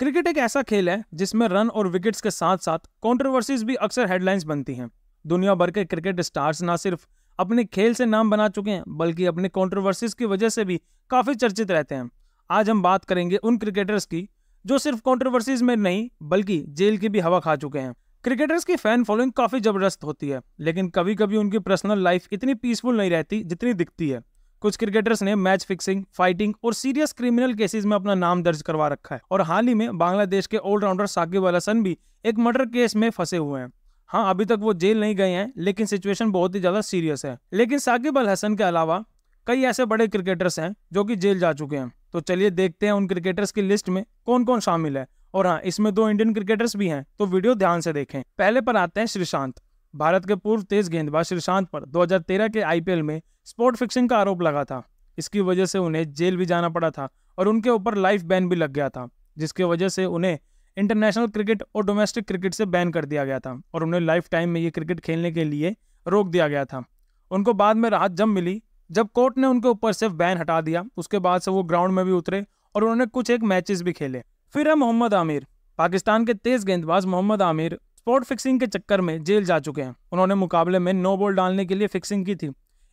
cricket एक ऐसा खेल है जिसमें रन और विकेट्स के साथ साथ कॉन्ट्रोवर्सीज भी अक्सर हेडलाइंस बनती हैं दुनिया भर के क्रिकेट स्टार्स ना सिर्फ अपने खेल से नाम बना चुके हैं बल्कि अपने कॉन्ट्रोवर्सीज की वजह से भी काफ़ी चर्चित रहते हैं आज हम बात करेंगे उन क्रिकेटर्स की जो सिर्फ कॉन्ट्रोवर्सीज में नहीं बल्कि जेल की भी हवा खा चुके हैं क्रिकेटर्स की फैन फॉलोइंग काफ़ी ज़बरदस्त होती है लेकिन कभी कभी उनकी पर्सनल लाइफ इतनी पीसफुल नहीं रहती जितनी दिखती है कुछ क्रिकेटर्स ने मैच फिक्सिंग फाइटिंग और सीरियस क्रिमिनल केसेस में अपना नाम दर्ज करवा रखा है और हाल ही में बांग्लादेश के ऑलराउंडर साकिब अल हसन भी एक मर्डर केस में फंसे हुए हैं हाँ अभी तक वो जेल नहीं गए हैं लेकिन सिचुएशन बहुत ही ज़्यादा सीरियस है लेकिन साकिब अल हसन के अलावा कई ऐसे बड़े क्रिकेटर्स हैं जो कि जेल जा चुके हैं तो चलिए देखते हैं उन क्रिकेटर्स की लिस्ट में कौन कौन शामिल है और हाँ इसमें दो इंडियन क्रिकेटर्स भी हैं तो वीडियो ध्यान से देखें पहले पर आते हैं श्रीशांत भारत के पूर्व तेज गेंदबाज श्रीशांत पर 2013 के आईपीएल में स्पॉट फिक्सिंग का आरोप लगा था इसकी वजह से उन्हें जेल भी जाना पड़ा था और उनके ऊपर लाइफ बैन भी लग गया था जिसकी वजह से उन्हें इंटरनेशनल क्रिकेट और डोमेस्टिक क्रिकेट से बैन कर दिया गया था और उन्हें लाइफ टाइम में ये क्रिकेट खेलने के लिए रोक दिया गया था उनको बाद में राहत जब मिली जब कोर्ट ने उनके ऊपर से बैन हटा दिया उसके बाद से वो ग्राउंड में भी उतरे और उन्होंने कुछ एक मैचेस भी खेले फिर है मोहम्मद आमिर पाकिस्तान के तेज गेंदबाज मोहम्मद आमिर स्पॉट फिक्सिंग के चक्कर में जेल जा चुके हैं उन्होंने मुकाबले में नो बॉल डालने के लिए फिक्सिंग की थी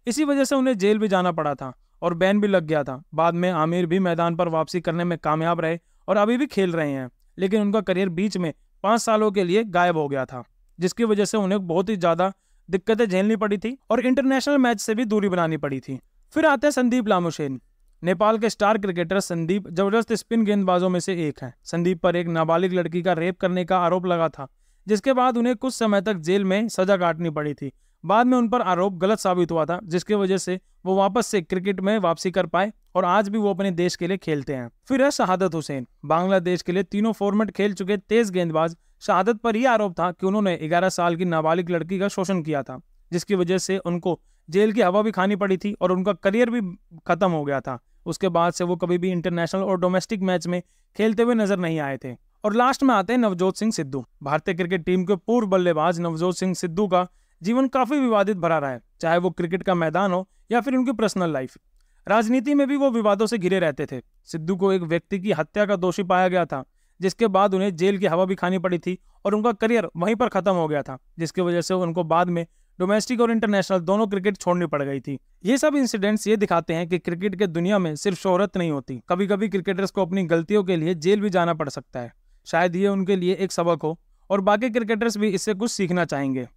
इसी वजह से उन्हें जेल भी जाना पड़ा था और बैन भी लग गया था बाद में आमिर भी मैदान पर वापसी करने में कामयाब रहे और अभी भी खेल रहे हैं लेकिन उनका करियर बीच में पाँच सालों के लिए गायब हो गया था जिसकी वजह से उन्हें बहुत ही ज़्यादा दिक्कतें झेलनी पड़ी थी और इंटरनेशनल मैच से भी दूरी बनानी पड़ी थी फिर आते हैं संदीप लामोशेन नेपाल के स्टार क्रिकेटर संदीप जबरदस्त स्पिन गेंदबाजों में से एक हैं संदीप पर एक नाबालिग लड़की का रेप करने का आरोप लगा था जिसके बाद उन्हें कुछ समय तक जेल में सजा काटनी पड़ी थी बाद में उन पर आरोप गलत साबित हुआ था जिसकी वजह से वो वापस से क्रिकेट में वापसी कर पाए और आज भी वो अपने देश के लिए खेलते हैं फिर है शहादत हुसैन बांग्लादेश के लिए तीनों फॉर्मेट खेल चुके तेज गेंदबाज शहादत पर यह आरोप था कि उन्होंने ग्यारह साल की नाबालिग लड़की का शोषण किया था जिसकी वजह से उनको जेल की हवा भी खानी पड़ी थी और उनका करियर भी खत्म हो गया था उसके बाद से वो कभी भी इंटरनेशनल और डोमेस्टिक मैच में खेलते हुए नजर नहीं आए थे और लास्ट में आते हैं नवजोत सिंह सिद्धू भारतीय क्रिकेट टीम के पूर्व बल्लेबाज नवजोत सिंह सिद्धू का जीवन काफ़ी विवादित भरा रहा है चाहे वो क्रिकेट का मैदान हो या फिर उनकी पर्सनल लाइफ राजनीति में भी वो विवादों से घिरे रहते थे सिद्धू को एक व्यक्ति की हत्या का दोषी पाया गया था जिसके बाद उन्हें जेल की हवा भी खानी पड़ी थी और उनका करियर वहीं पर ख़त्म हो गया था जिसकी वजह से उनको बाद में डोमेस्टिक और इंटरनेशनल दोनों क्रिकेट छोड़नी पड़ गई थी ये सब इंसिडेंट्स ये दिखाते हैं कि क्रिकेट के दुनिया में सिर्फ शोहरत नहीं होती कभी कभी क्रिकेटर्स को अपनी गलतियों के लिए जेल भी जाना पड़ सकता है शायद ये उनके लिए एक सबक हो और बाकी क्रिकेटर्स भी इससे कुछ सीखना चाहेंगे